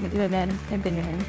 Medyo meron. I've been meron.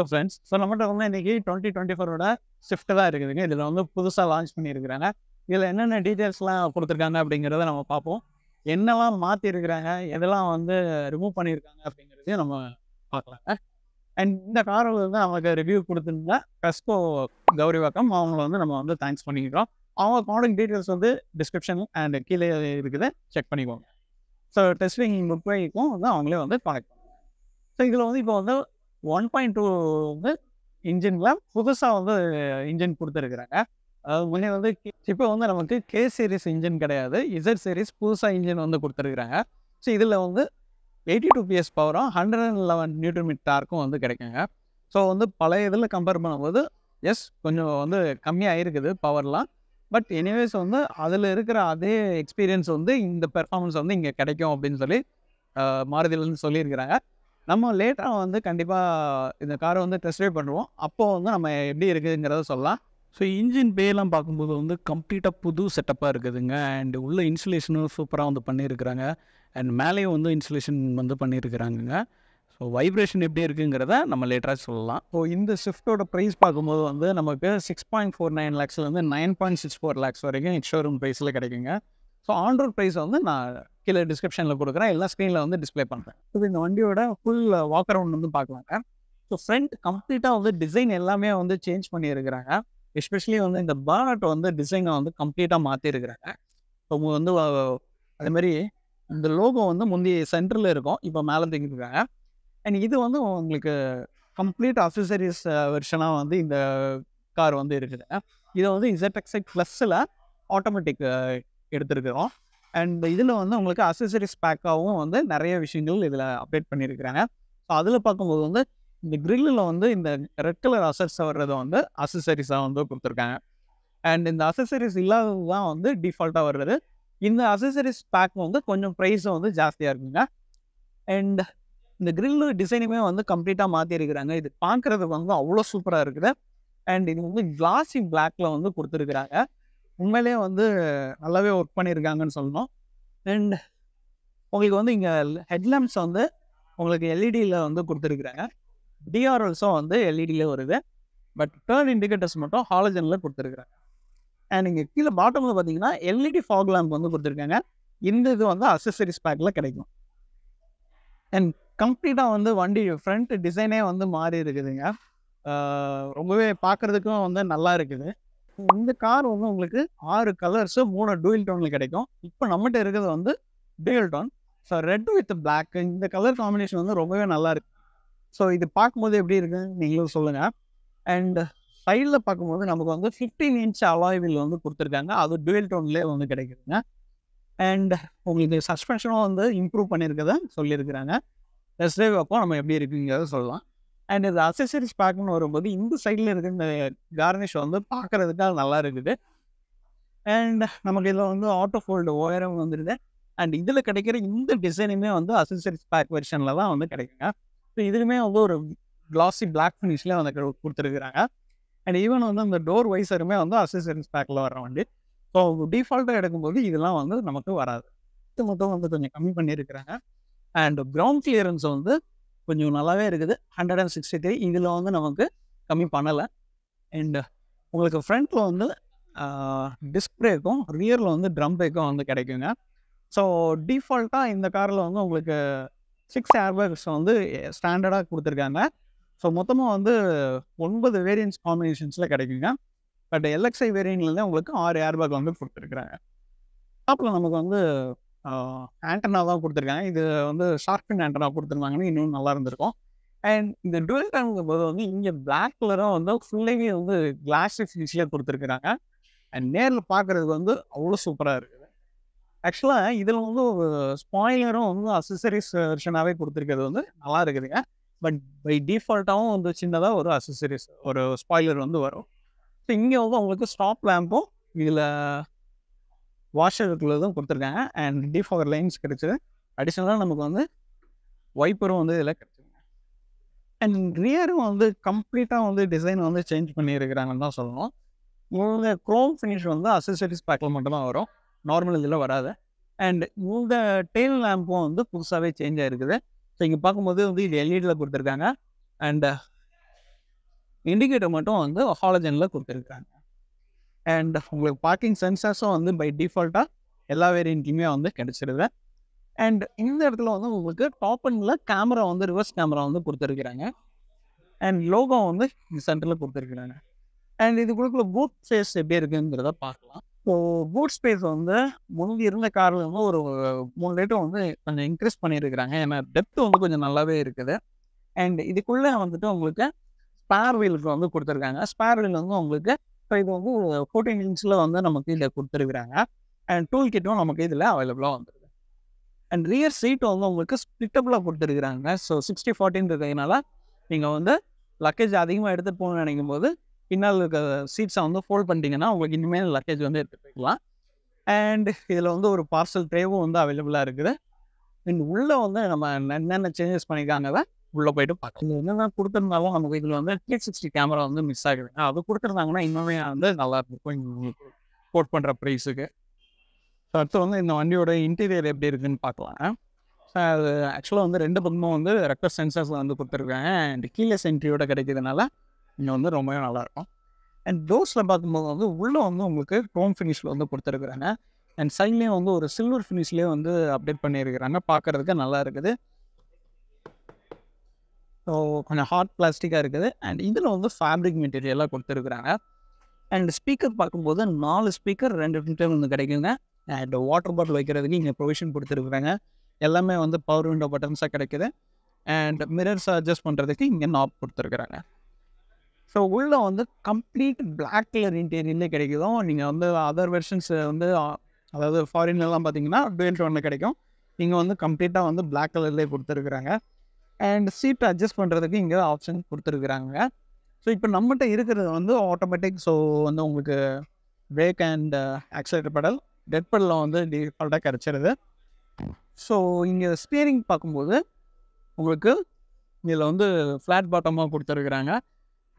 Hello friends so நம்ம வந்து twenty twenty ஃபோரோட shift தான் இருக்குதுங்க இதில் வந்து புதுசாக லான்ச் பண்ணியிருக்கிறாங்க இதில் என்னென்ன டீட்டெயில்ஸ்லாம் கொடுத்துருக்காங்க அப்படிங்கிறத நம்ம பார்ப்போம் என்னெல்லாம் மாற்றிருக்கிறாங்க எதெல்லாம் வந்து ரிமூவ் பண்ணியிருக்காங்க அப்படிங்கிறதையும் நம்ம பார்க்கலாங்க அண்ட் இந்த காரில் வந்து அவங்களுக்கு ரிவ்யூ கொடுத்துருந்தா கஸ்கோ வாக்கம் அவங்கள வந்து நம்ம வந்து தேங்க்ஸ் பண்ணிக்கிறோம் அவங்க கான்டாக்ட் டீட்டெயில்ஸ் வந்து டிஸ்கிரிப்ஷன் அண்ட் கீழே இருக்குது செக் பண்ணிக்கோங்க ஸோ டெஸ்டிங் புக் வந்து அவங்களே வந்து கான்டாக்ட் பண்ணுவாங்க ஸோ இதில் வந்து இப்போ வந்து ஒன் பாயிண்ட் டூ வந்து இன்ஜின்ல புதுசாக வந்து இன்ஜின் கொடுத்துருக்குறாங்க முன்னே வந்து இப்போ வந்து நமக்கு கே சீரிஸ் இன்ஜின் கிடையாது இசட் சீரிஸ் புதுசாக இன்ஜின் வந்து கொடுத்துருக்குறாங்க ஸோ இதில் வந்து எயிட்டி டூ பிஎஸ் பவரும் ஹண்ட்ரட் அண்ட் லெவன் நியூட்டன் மீட்டாருக்கும் வந்து கிடைக்குங்க ஸோ வந்து பழைய இதில் கம்பேர் பண்ணும்போது எஸ் கொஞ்சம் வந்து கம்மியாக இருக்குது பவர்லாம் பட் எனிவேஸ் வந்து அதில் இருக்கிற அதே எக்ஸ்பீரியன்ஸ் வந்து இந்த பெர்ஃபார்மன்ஸ் வந்து இங்கே கிடைக்கும் அப்படின்னு சொல்லி மாறுதியிலேருந்து சொல்லியிருக்கிறாங்க நம்ம லேட்டராக வந்து கண்டிப்பாக இந்த காரை வந்து டெஸ்ட் ட்ரைவ் பண்ணுவோம் அப்போது வந்து நம்ம எப்படி இருக்குதுங்கிறத சொல்லலாம் ஸோ இன்ஜின் பேலாம் பார்க்கும்போது வந்து கம்ப்ளீட்டாக புது செட்டப்பாக இருக்குதுங்க அண்டு உள்ள இன்சுலேஷனும் சூப்பராக வந்து பண்ணியிருக்கிறாங்க அண்ட் மேலேயும் வந்து இன்சுலேஷன் வந்து பண்ணியிருக்கிறாங்கங்க ஸோ வைப்ரேஷன் எப்படி இருக்குங்கிறத நம்ம லேட்டராக சொல்லலாம் ஸோ இந்த ஷிஃப்ட்டோட ப்ரைஸ் பார்க்கும்போது வந்து நமக்கு சிக்ஸ் பாயிண்ட் ஃபோர் நைன் லேக்ஸ்லேருந்து nine point six four lakhs வரைக்கும் ஷோரூம் ப்ரைஸில் கிடைக்குங்க ஸோ ஆன்ரோட் ப்ரைஸ் வந்து நான் கீழே டிஸ்கிரிப்ஷனில் கொடுக்குறேன் எல்லாம் ஸ்க்ரீனில் வந்து டிஸ்பிளே பண்ணுறேன் இப்போ இந்த வண்டியோட ஃபுல் வாக் அரவுண்ட் வந்து பார்க்கலாங்க ஸோ ஃப்ரண்ட் கம்ப்ளீட்டாக வந்து டிசைன் எல்லாமே வந்து சேஞ்ச் பண்ணியிருக்கிறாங்க எஸ்பெஷலி வந்து இந்த பேர்ட் வந்து டிசைனை வந்து கம்ப்ளீட்டாக மாற்றிருக்கிறாங்க இப்போ வந்து அதேமாதிரி இந்த லோகோ வந்து முந்தி சென்டரில் இருக்கும் இப்போ மேலே தங்கிருக்காங்க அண்ட் இது வந்து உங்களுக்கு கம்ப்ளீட் அசசரிஸ் வெர்ஷனாக வந்து இந்த கார் வந்து இருக்குது இதை வந்து இசட்எக்ஸை ப்ளஸ்ஸில் ஆட்டோமேட்டிக் எடுத்துருக்குறோம் அண்ட் இதில் வந்து உங்களுக்கு அசசரிஸ் பேக்காகவும் வந்து நிறைய விஷயங்கள் இதில் அப்டேட் பண்ணியிருக்கிறாங்க ஸோ அதில் பார்க்கும்போது வந்து இந்த கிரில்லில் வந்து இந்த ரெட் கலர் அசர்ஸ் வர்றதை வந்து அசசரிஸாக வந்து கொடுத்துருக்காங்க அண்ட் இந்த அசசரிஸ் இல்லாதது தான் வந்து டிஃபால்ட்டாக வர்றது இந்த அசசரிஸ் பேக் வந்து கொஞ்சம் ப்ரைஸும் வந்து ஜாஸ்தியாக இருக்குங்க அண்ட் இந்த கிரில்லு டிசைனுமே வந்து கம்ப்ளீட்டாக மாற்றிருக்கிறாங்க இது பார்க்குறதுக்கு வந்து அவ்வளோ சூப்பராக இருக்குது அண்ட் இது வந்து கிளாஸி பிளாக்ல வந்து கொடுத்துருக்குறாங்க உண்மையிலேயே வந்து நல்லாவே ஒர்க் பண்ணியிருக்காங்கன்னு சொல்லணும் அண்ட் உங்களுக்கு வந்து இங்கே ஹெட்லாம்ப்ஸ் வந்து உங்களுக்கு எல்இடியில் e வந்து கொடுத்துருக்குறாங்க டிஆர்எல்ஸும் வந்து எல்இடியில் e வருது பட் டேர்ன் இண்டிகேட்டர்ஸ் மட்டும் ஹாலஜனில் கொடுத்துருக்குறாங்க அண்ட் இங்கே கீழே பாட்டமில் பார்த்தீங்கன்னா எல்இடி ஃபாக் லேம்ப் வந்து கொடுத்துருக்காங்க இந்த இது வந்து அசசரிஸ் பேக்கில் கிடைக்கும் அண்ட் கம்ப்ளீட்டாக வந்து வண்டி ஃப்ரண்ட் டிசைனே வந்து மாறி இருக்குதுங்க ரொம்பவே பார்க்குறதுக்கும் வந்து நல்லா இருக்குது இந்த கார் வந்து உங்களுக்கு ஆறு கலர்ஸு மூணு டூயல் டோனில் கிடைக்கும் இப்போ நம்மகிட்ட இருக்கிறது வந்து dual tone so red with black இந்த கலர் காம்பினேஷன் வந்து ரொம்பவே நல்லா இருக்கு ஸோ இது பார்க்கும்போது எப்படி இருக்குன்னு நீங்களும் சொல்லுங்கள் அண்ட் சைடில் பார்க்கும்போது நமக்கு வந்து ஃபிஃப்டீன் இன்ச் அலாய்வில் வந்து கொடுத்துருக்காங்க அது டூயல் டோன்லேயே வந்து கிடைக்குதுங்க அண்ட் உங்களுக்கு சஸ்பென்ஷனும் வந்து இம்ப்ரூவ் பண்ணியிருக்கதை சொல்லியிருக்கிறாங்க டெஸ்ட் ட்ரைவ் அப்போ நம்ம எப்படி இருக்குங்கிறத சொல்லலாம் அண்ட் இது அசசரிஸ் பேக்னு வரும்போது இந்த சைடில் இருக்கிற இந்த கார்னிஷ் வந்து அது நல்லா இருக்குது அண்ட் நமக்கு இதில் வந்து ஆட்டோ ஃபோல்டு ஓயரம் வந்துடுது அண்ட் இதில் கிடைக்கிற இந்த டிசைனுமே வந்து அசசரிஸ் பேக் வெர்ஷனில் தான் வந்து கிடைக்குங்க ஸோ இதுலையுமே வந்து ஒரு கிளாஸி பிளாக் ஃபினிஷில் வந்து கொடுத்துருக்குறாங்க அண்ட் ஈவன் வந்து அந்த டோர் வைஸருமே வந்து அசசரிஸ் பேக்கில் வர வண்டி ஸோ டிஃபால்ட்டாக எடுக்கும்போது இதெல்லாம் வந்து நமக்கு வராது இது மட்டும் வந்து கொஞ்சம் கம்மி பண்ணியிருக்கிறாங்க அண்ட் கிரவுண்ட் கிளியரன்ஸ் வந்து கொஞ்சம் நல்லாவே இருக்குது ஹண்ட்ரட் அண்ட் சிக்ஸ்டி த்ரீ இதில் வந்து நமக்கு கம்மி பண்ணலை அண்டு உங்களுக்கு ஃப்ரண்ட்டில் வந்து டிஸ்க் பிரேக்கும் ரியரில் வந்து ட்ரம் பிரேக்கும் வந்து கிடைக்குங்க ஸோ டிஃபால்ட்டாக இந்த காரில் வந்து உங்களுக்கு சிக்ஸ் ஏர்பேக்ஸ் வந்து ஸ்டாண்டர்டாக கொடுத்துருக்காங்க ஸோ மொத்தமாக வந்து ஒன்பது வேரியன்ஸ் காம்பினேஷன்ஸில் கிடைக்குங்க பட் எல்எக்ஸ்ஐ வேரியன்ட்லேருந்தே உங்களுக்கு ஆறு ஏர்பேக் வந்து கொடுத்துருக்குறாங்க அப்புறம் நமக்கு வந்து ஆண்டனா தான் கொடுத்துருக்காங்க இது வந்து ஷார்பின் ஆண்டனா கொடுத்துருந்தாங்கன்னு இன்னும் நல்லா இருந்திருக்கும் அண்ட் இந்த டுவெல் டேங்கும் போது வந்து இங்கே பிளாக் கலராக வந்து ஃபுல்லாகவே வந்து கிளாஸ் ஃபினிஷியாக கொடுத்துருக்குறாங்க அண்ட் நேரில் பார்க்குறது வந்து அவ்வளோ சூப்பராக இருக்குது ஆக்சுவலாக இதில் வந்து ஒரு ஸ்பாய்லரும் வந்து அசசரிஸ் வெர்ஷனாகவே கொடுத்துருக்கிறது வந்து நல்லா இருக்குதுங்க பட் பை டிஃபால்ட்டாகவும் வந்து சின்னதாக ஒரு அசசரிஸ் ஒரு ஸ்பாய்லர் வந்து வரும் ஸோ இங்கே வந்து உங்களுக்கு ஸ்டாப் லேம்பும் இதில் வாஷருக்குள்ளதும் கொடுத்துருக்காங்க அண்ட் டிஃபோகர் லைன்ஸ் கிடச்சிது அடிஷ்னலாக நமக்கு வந்து வைப்பரும் வந்து இதில் கிடச்சிருங்க அண்ட் ரியரும் வந்து கம்ப்ளீட்டாக வந்து டிசைன் வந்து சேஞ்ச் பண்ணியிருக்கிறாங்கன்னு தான் சொல்லணும் இவங்க க்ரோம் ஃபினிஷ் வந்து அசசரிஸ் பேக்கில் மட்டும்தான் வரும் நார்மல் இதில் வராது அண்ட் இவங்க டெய்ல் லேம்பும் வந்து புதுசாகவே சேஞ்ச் ஆகிருக்குது ஸோ இங்கே பார்க்கும்போது வந்து இது எல்இடியில் e கொடுத்துருக்காங்க அண்ட் இண்டிகேட்டர் மட்டும் வந்து ஹாலஜனில் கொடுத்துருக்காங்க அண்ட் உங்களுக்கு பார்க்கிங் சென்சார்ஸும் வந்து பை டிஃபால்ட்டாக எல்லா வேரியன்ட்லையுமே வந்து கிடச்சிருது அண்ட் இந்த இடத்துல வந்து உங்களுக்கு டாப் அண்டில் கேமரா வந்து ரிவர்ஸ் கேமரா வந்து கொடுத்துருக்குறாங்க அண்ட் லோகோ வந்து இந்த சென்டரில் கொடுத்துருக்குறாங்க அண்ட் கொடுக்குற பூட் ஸ்பேஸ் எப்படி இருக்குங்கிறத பார்க்கலாம் ஸோ பூட் ஸ்பேஸ் வந்து முந்தி இருந்த காரில் வந்து ஒரு மூணு லிட்டர் வந்து கொஞ்சம் இன்க்ரீஸ் பண்ணியிருக்கிறாங்க ஏன்னா டெப்த் வந்து கொஞ்சம் நல்லாவே இருக்குது அண்ட் இதுக்குள்ளே வந்துட்டு உங்களுக்கு ஸ்பேர் வீலுக்கு வந்து கொடுத்துருக்காங்க ஸ்பேர் வீல் வந்து உங்களுக்கு ஸோ இது வந்து ஃபோர்டீன் இன்ச்சில் வந்து நமக்கு இதில் கொடுத்துருக்குறாங்க அண்ட் டூல் கிட்டும் நமக்கு இதில் அவைலபிளாக வந்துருது அண்ட் ரியர் சீட் வந்து உங்களுக்கு ஸ்பிளிட்டபுளாக கொடுத்துருக்குறாங்க ஸோ சிக்ஸ்டி ஃபார்ட்டின் இருக்கிறதுனால நீங்கள் வந்து லக்கேஜ் அதிகமாக எடுத்துகிட்டு போகணும்னு நினைக்கும் போது பின்னால் இருக்க சீட்ஸை வந்து ஃபோல்ட் பண்ணிட்டீங்கன்னா உங்களுக்கு இனிமேல் லக்கேஜ் வந்து எடுத்துகிட்டு போய்க்கலாம் அண்ட் இதில் வந்து ஒரு பார்சல் ட்ரேவும் வந்து அவைலபிளாக இருக்குது அண்ட் உள்ளே வந்து நம்ம என்னென்ன சேஞ்சஸ் பண்ணியிருக்காங்க உள்ளே போயிட்டு பார்க்கணும் என்னதான் கொடுத்துருந்தாலும் அந்த இதில் வந்து த்ரீ சிக்ஸ்டி கேமரா வந்து மிஸ் ஆகுது அது கொடுத்துருந்தாங்கன்னா இன்னுமே வந்து நல்லா இருக்கும் போர்ட் பண்ணுற ப்ரைஸுக்கு அடுத்து வந்து இந்த வண்டியோட இன்டீரியர் எப்படி இருக்குதுன்னு பார்க்கலாம் அது ஆக்சுவலாக வந்து ரெண்டு பக்கமும் வந்து ரெக்கர் சென்சர்ஸில் வந்து கொடுத்துருக்கேன் அண்ட் கீழே சென்ட்ரியோட கிடைக்கிறதுனால இங்கே வந்து ரொம்பவே நல்லாயிருக்கும் அண்ட் டோர்ஸில் பார்க்கும்போது வந்து உள்ளே வந்து உங்களுக்கு க்ரோம் ஃபினிஷில் வந்து கொடுத்துருக்குறாங்க அண்ட் சைட்லேயும் வந்து ஒரு சில்வர் ஃபினிஷ்லேயே வந்து அப்டேட் பண்ணியிருக்கிறாங்க பார்க்குறதுக்கு நல்லா இருக்குது ஸோ கொஞ்சம் ஹார்ட் பிளாஸ்டிக்காக இருக்குது அண்ட் இதில் வந்து ஃபேப்ரிக் மெட்டீரியலாக கொடுத்துருக்குறாங்க அண்ட் ஸ்பீக்கர் பார்க்கும்போது நாலு ஸ்பீக்கர் ரெண்டு ஃபில்டர் வந்து கிடைக்குங்க அண்ட் வாட்டர் பாட்டில் வைக்கிறதுக்கு இங்கே ப்ரொவிஷன் கொடுத்துருக்குறாங்க எல்லாமே வந்து பவர் விண்டோ பட்டன்ஸாக கிடைக்குது அண்ட் மிரர்ஸை அட்ஜஸ்ட் பண்ணுறதுக்கு இங்கே நாப் கொடுத்துருக்குறாங்க ஸோ உள்ளே வந்து கம்ப்ளீட் பிளாக் கலர் இன்டீரியர்லேயே கிடைக்குதும் நீங்கள் வந்து அதர் வெர்ஷன்ஸ் வந்து அதாவது ஃபாரின்லாம் பார்த்தீங்கன்னா டூ ஒன்ல கிடைக்கும் இங்கே வந்து கம்ப்ளீட்டாக வந்து பிளாக் கலர்லேயே கொடுத்துருக்குறாங்க அண்ட் சீட் அட்ஜஸ்ட் பண்ணுறதுக்கு இங்கே ஆப்ஷன் கொடுத்துருக்குறாங்க ஸோ இப்போ நம்மகிட்ட இருக்கிறது வந்து ஆட்டோமேட்டிக் ஸோ வந்து உங்களுக்கு brake and accelerator pedal dead பெடலில் வந்து டிஃபால்ட்டாக கிடச்சிருது ஸோ இங்கே ஸ்டியரிங் பார்க்கும்போது உங்களுக்கு இதில் வந்து ஃப்ளாட் பாட்டமாக கொடுத்துருக்குறாங்க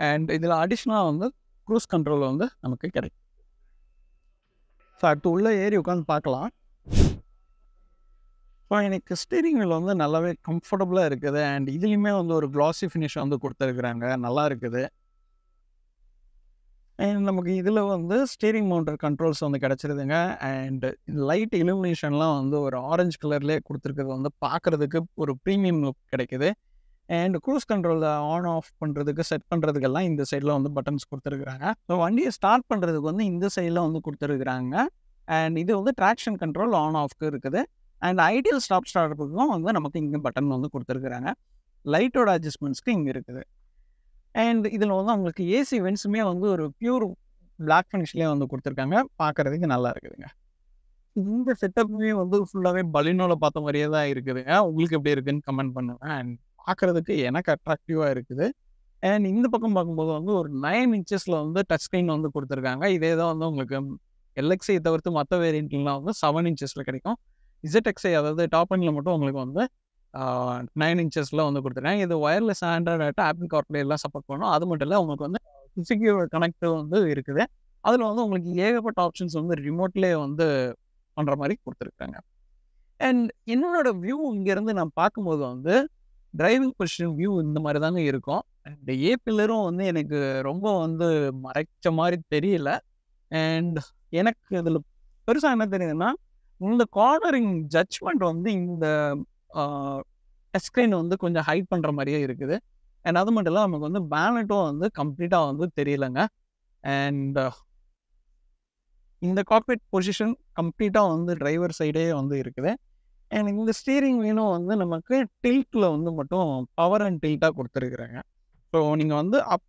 அண்ட் இதில் அடிஷ்னலாக வந்து க்ரூஸ் கண்ட்ரோல் வந்து நமக்கு கிடைக்கும் ஸோ அடுத்து உள்ளே ஏறி உட்காந்து பார்க்கலாம் இப்போ எனக்கு ஸ்டீரிங் வீல் வந்து நல்லாவே கம்ஃபர்டபுளாக இருக்குது அண்ட் இதுலேயுமே வந்து ஒரு க்ளாஸி ஃபினிஷ் வந்து கொடுத்துருக்குறாங்க நல்லா இருக்குது அண்ட் நமக்கு இதில் வந்து ஸ்டீரிங் மவுண்டர் கண்ட்ரோல்ஸ் வந்து கிடச்சிருதுங்க அண்ட் லைட் இலுமினேஷன்லாம் வந்து ஒரு ஆரஞ்சு கலர்லேயே கொடுத்துருக்குறது வந்து பார்க்குறதுக்கு ஒரு ப்ரீமியம் லுக் கிடைக்குது அண்ட் க்ரூஸ் கண்ட்ரோலில் ஆன் ஆஃப் பண்ணுறதுக்கு செட் பண்ணுறதுக்கெல்லாம் இந்த சைடில் வந்து பட்டன்ஸ் கொடுத்துருக்குறாங்க ஸோ வண்டியை ஸ்டார்ட் பண்ணுறதுக்கு வந்து இந்த சைடில் வந்து கொடுத்துருக்குறாங்க அண்ட் இது வந்து ட்ராக்ஷன் கண்ட்ரோல் ஆன் ஆஃப்க்கு இருக்குது அண்ட் ஐடியல் ஸ்டாப் ஸ்டார்ட்அப்புக்கும் வந்து நமக்கு இங்கே பட்டன் வந்து கொடுத்துருக்குறாங்க லைட்டோட அட்ஜஸ்ட்மெண்ட்ஸ்க்கு இங்கே இருக்குது அண்ட் இதில் வந்து அவங்களுக்கு ஏசி வென்ஸுமே வந்து ஒரு பியூர் பிளாக் ஃபினிஷ்லேயே வந்து கொடுத்துருக்காங்க பார்க்குறதுக்கு நல்லா இருக்குதுங்க இந்த செட்டப்புமே வந்து ஃபுல்லாகவே பலினோவில் பார்த்த மாதிரியே தான் இருக்குதுங்க உங்களுக்கு எப்படி இருக்குன்னு கமெண்ட் பண்ணுவேன் அண்ட் பார்க்குறதுக்கு எனக்கு அட்ராக்டிவாக இருக்குது அண்ட் இந்த பக்கம் பார்க்கும்போது வந்து ஒரு நைன் இன்ச்சஸில் வந்து டச் ஸ்க்ரீன் வந்து கொடுத்துருக்காங்க இதே தான் வந்து உங்களுக்கு எல்எக்ஸை தவிர்த்து மற்ற வேரியண்ட்லாம் வந்து செவன் இன்ச்சஸில் கிடைக்கும் இசட்எக்ஸ்ஐ அதாவது டாப் அண்டில் மட்டும் உங்களுக்கு வந்து நைன் இன்ச்சஸில் வந்து கொடுத்துருக்காங்க இது ஒயர்லெஸ் ஆண்ட்ராய்டு ஆகிட்ட ஆப்பிள் கார்ப்ளே எல்லாம் சப்போர்ட் பண்ணணும் அது மட்டும் இல்லை உங்களுக்கு வந்து சிக்யூர் கனெக்ட் வந்து இருக்குது அதில் வந்து உங்களுக்கு ஏகப்பட்ட ஆப்ஷன்ஸ் வந்து ரிமோட்லேயே வந்து பண்ணுற மாதிரி கொடுத்துருக்காங்க அண்ட் என்னோட வியூ இங்கேருந்து நான் பார்க்கும்போது வந்து டிரைவிங் பொசிஷன் வியூ இந்த மாதிரி தாங்க இருக்கும் அண்ட் ஏ பில்லரும் வந்து எனக்கு ரொம்ப வந்து மறைச்ச மாதிரி தெரியல அண்ட் எனக்கு இதில் பெருசாக என்ன தெரியுதுன்னா இந்த கார்னரிங் ஜட்ஜ்மெண்ட் வந்து இந்த எஸ்கிரீன் வந்து கொஞ்சம் ஹைட் பண்ணுற மாதிரியே இருக்குது அண்ட் அது மட்டும் இல்லாமல் நமக்கு வந்து பேலட்டும் வந்து கம்ப்ளீட்டாக வந்து தெரியலைங்க அண்ட் இந்த கார்பரேட் பொசிஷன் கம்ப்ளீட்டாக வந்து டிரைவர் சைடே வந்து இருக்குது அண்ட் இந்த ஸ்டீரிங் வீணும் வந்து நமக்கு டில்ட்டில் வந்து மட்டும் பவர் அண்ட் டில்ட்டாக கொடுத்துருக்குறாங்க ஸோ நீங்கள் வந்து அப்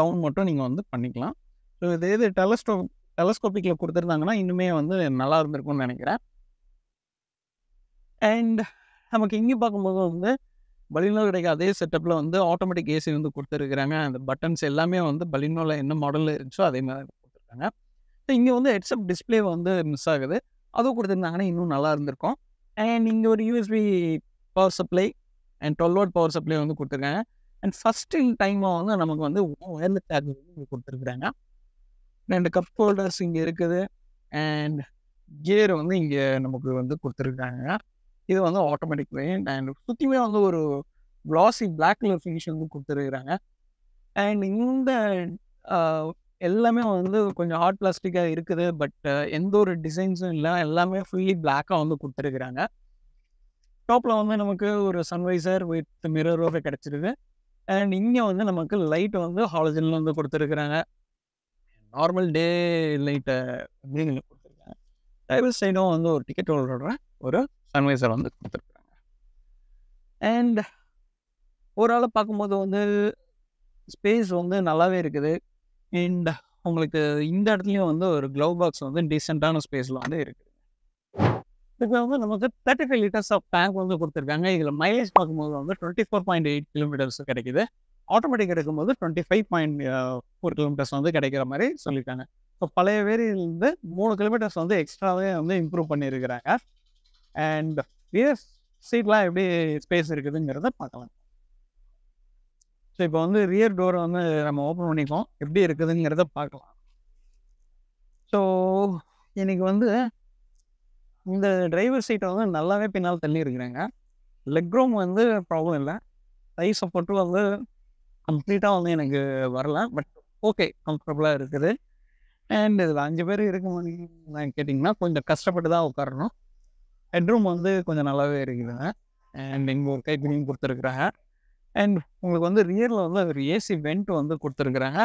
டவுன் மட்டும் நீங்கள் வந்து பண்ணிக்கலாம் ஸோ இதே இது டெலஸ்டோ டெலஸ்கோப்பிக்கில் கொடுத்துருந்தாங்கன்னா இன்னுமே வந்து நல்லா இருந்திருக்கும்னு நினைக்கிறேன் அண்ட் நமக்கு இங்கே பார்க்கும்போது வந்து பலினோ கிடைக்க அதே செட்டப்பில் வந்து ஆட்டோமேட்டிக் ஏசி வந்து கொடுத்துருக்குறாங்க அந்த பட்டன்ஸ் எல்லாமே வந்து பலினோவில் என்ன மாடலில் இருந்துச்சோ அதே மாதிரி கொடுத்துருக்காங்க ஸோ இங்கே வந்து ஹெட்ஸ்அப் டிஸ்பிளே வந்து மிஸ் ஆகுது அதுவும் கொடுத்துருந்தாங்கன்னா இன்னும் நல்லா இருந்திருக்கும் அண்ட் இங்கே ஒரு USB power supply and twelve watt power supply வந்து கொடுத்துருக்காங்க அண்ட் ஃபஸ்ட்டு டைமாக வந்து நமக்கு வந்து ஒயர்லெஸ் சார்ஜர் வந்து கொடுத்துருக்குறாங்க ரெண்டு கப் ஹோல்டர்ஸ் இங்கே இருக்குது அண்ட் கியர் வந்து இங்கே நமக்கு வந்து கொடுத்துருக்காங்க இது வந்து ஆட்டோமேட்டிக் வேரியன்ட் அண்ட் சுற்றியுமே வந்து ஒரு க்ளாஸி பிளாக் கலர் ஃபினிஷ் வந்து கொடுத்துருக்குறாங்க அண்ட் இந்த எல்லாமே வந்து கொஞ்சம் ஹார்ட் பிளாஸ்டிக்காக இருக்குது பட் எந்த ஒரு டிசைன்ஸும் இல்லை எல்லாமே ஃபுல்லி பிளாக்காக வந்து கொடுத்துருக்குறாங்க டாப்பில் வந்து நமக்கு ஒரு சன்வைசர் வித் மிரரோவே கிடச்சிருது அண்ட் இங்கே வந்து நமக்கு லைட் வந்து ஹாலஜனில் வந்து கொடுத்துருக்குறாங்க நார்மல் டே லைட்டை கொடுத்துருக்காங்க டைவல் சைடும் வந்து ஒரு டிக்கெட் ஹோல்டர் ஒரு கன்வைசர் வந்து கொடுத்துருக்குறாங்க அண்ட் ஆள் பார்க்கும்போது வந்து ஸ்பேஸ் வந்து நல்லாவே இருக்குது அண்ட் உங்களுக்கு இந்த இடத்துலையும் வந்து ஒரு க்ளவ் பாக்ஸ் வந்து டீசெண்டான ஸ்பேஸில் வந்து இருக்குது இதுக்கு வந்து நமக்கு thirty five litres of tank வந்து கொடுத்துருக்காங்க இதில் மைலேஜ் பார்க்கும்போது வந்து twenty four point eight kilometres கிடைக்குது ஆட்டோமேட்டிக் எடுக்கும்போது twenty five point four kilometres வந்து கிடைக்கிற மாதிரி சொல்லியிருக்காங்க ஸோ பழைய வேரியிலிருந்து மூணு கிலோமீட்டர்ஸ் வந்து எக்ஸ்ட்ராவே வந்து இம்ப்ரூவ் பண்ணியிருக்கிறாங்க அண்ட் ரியர் சீட்லாம் எப்படி ஸ்பேஸ் இருக்குதுங்கிறத பார்க்கலாம் ஸோ இப்போ வந்து ரியர் டோரை வந்து நம்ம ஓப்பன் பண்ணிக்கோம் எப்படி இருக்குதுங்கிறத பார்க்கலாம் ஸோ இன்றைக்கி வந்து இந்த டிரைவர் சீட்டை வந்து நல்லாவே பின்னால் தள்ளி இருக்கிறாங்க லெக் ரூம் வந்து ப்ராப்ளம் இல்லை சைஸ் சப்போர்ட்டும் வந்து கம்ப்ளீட்டாக வந்து எனக்கு வரல பட் ஓகே கம்ஃபர்டபுளாக இருக்குது அண்ட் இதில் அஞ்சு பேர் இருக்குமான்னு கேட்டிங்கன்னா கொஞ்சம் கஷ்டப்பட்டு தான் உட்காரணும் ஹெட்ரூம் வந்து கொஞ்சம் நல்லாவே இருக்குதுங்க அண்ட் இங்கே ஒரு கைப்பிடியும் கொடுத்துருக்குறாங்க அண்ட் உங்களுக்கு வந்து ரியரில் வந்து ஒரு ஏசி வெண்ட் வந்து கொடுத்துருக்குறாங்க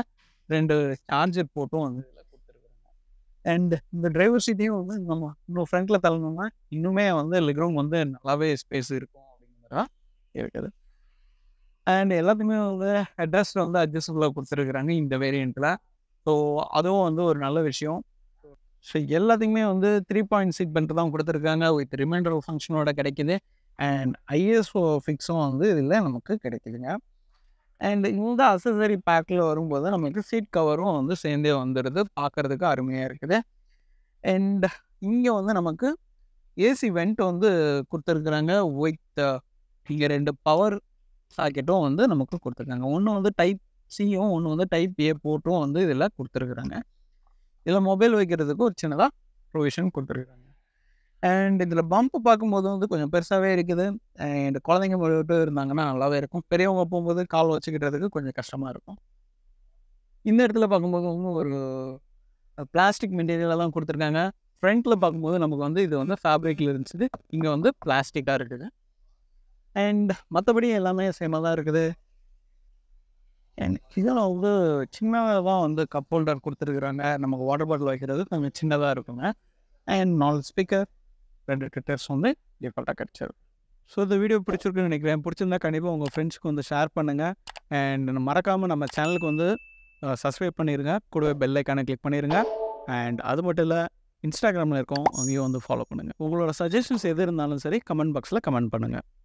ரெண்டு சார்ஜர் போட்டும் வந்து இதில் கொடுத்துருக்குறாங்க அண்ட் இந்த டிரைவர் சீட்டையும் வந்து நம்ம இன்னும் ஃப்ரண்ட்டில் தள்ளணும்னா இன்னுமே வந்து ரூம் வந்து நல்லாவே ஸ்பேஸ் இருக்கும் அப்படிங்கிறதா இருக்குது அண்ட் எல்லாத்துக்குமே வந்து அட்ரஸ் வந்து அட்ஜஸ்டபுளாக கொடுத்துருக்குறாங்க இந்த வேரியண்ட்டில் ஸோ அதுவும் வந்து ஒரு நல்ல விஷயம் ஸோ எல்லாத்துக்குமே வந்து த்ரீ பாயிண்ட் சீட் பெல்ட் தான் கொடுத்துருக்காங்க வித் ரிமைண்டர் ஃபங்க்ஷனோட கிடைக்கிது அண்ட் ஐஎஸ்ஓ ஃபிக்ஸும் வந்து இதில் நமக்கு கிடைக்குதுங்க அண்ட் இந்த அசசரி பேக்கில் வரும்போது நமக்கு சீட் கவரும் வந்து சேர்ந்தே வந்துடுது பார்க்குறதுக்கு அருமையாக இருக்குது அண்ட் இங்கே வந்து நமக்கு ஏசி வெண்ட் வந்து கொடுத்துருக்குறாங்க வித் இங்கே ரெண்டு பவர் சாக்கெட்டும் வந்து நமக்கு கொடுத்துருக்காங்க ஒன்று வந்து டைப் சியும் ஒன்று வந்து டைப் ஏ போட்டும் வந்து இதில் கொடுத்துருக்குறாங்க இதில் மொபைல் வைக்கிறதுக்கு ஒரு சின்னதாக ப்ரொவிஷன் கொடுத்துருக்காங்க அண்ட் இதில் பம்ப் பார்க்கும்போது வந்து கொஞ்சம் பெருசாகவே இருக்குது அண்ட் குழந்தைங்க மட்டும் இருந்தாங்கன்னா நல்லாவே இருக்கும் பெரியவங்க போகும்போது கால் வச்சுக்கிட்டதுக்கு கொஞ்சம் கஷ்டமாக இருக்கும் இந்த இடத்துல பார்க்கும்போது ஒரு பிளாஸ்டிக் மெட்டீரியலாக தான் கொடுத்துருக்காங்க ஃப்ரண்ட்டில் பார்க்கும்போது நமக்கு வந்து இது வந்து ஃபேப்ரிக்கில் இருந்துச்சு இங்கே வந்து பிளாஸ்டிக்காக இருக்குது அண்ட் மற்றபடி எல்லாமே சேமாக தான் இருக்குது இதில் வந்து சின்னதாக வந்து கப் ஹோல்டர் கொடுத்துருக்குறாங்க நமக்கு வாட்டர் பாட்டில் வைக்கிறது கொஞ்சம் சின்னதாக இருக்குங்க அண்ட் நாலு ஸ்பீக்கர் ரெண்டு ட்விட்டர்ஸ் வந்து டிஃபால்ட்டாக கிடச்சிருக்கு ஸோ இந்த வீடியோ பிடிச்சிருக்குன்னு நினைக்கிறேன் பிடிச்சிருந்தா கண்டிப்பாக உங்கள் ஃப்ரெண்ட்ஸ்க்கு வந்து ஷேர் பண்ணுங்கள் அண்ட் மறக்காமல் நம்ம சேனலுக்கு வந்து சப்ஸ்கிரைப் பண்ணிடுங்க கூடவே பெல் ஐக்கானை கிளிக் பண்ணிடுங்க அண்ட் அது மட்டும் இல்லை இன்ஸ்டாகிராமில் இருக்கோம் அங்கேயும் வந்து ஃபாலோ பண்ணுங்கள் உங்களோட சஜஷன்ஸ் எது இருந்தாலும் சரி கமெண்ட் பாக்ஸில் கமெண்ட் பண்ணுங்கள்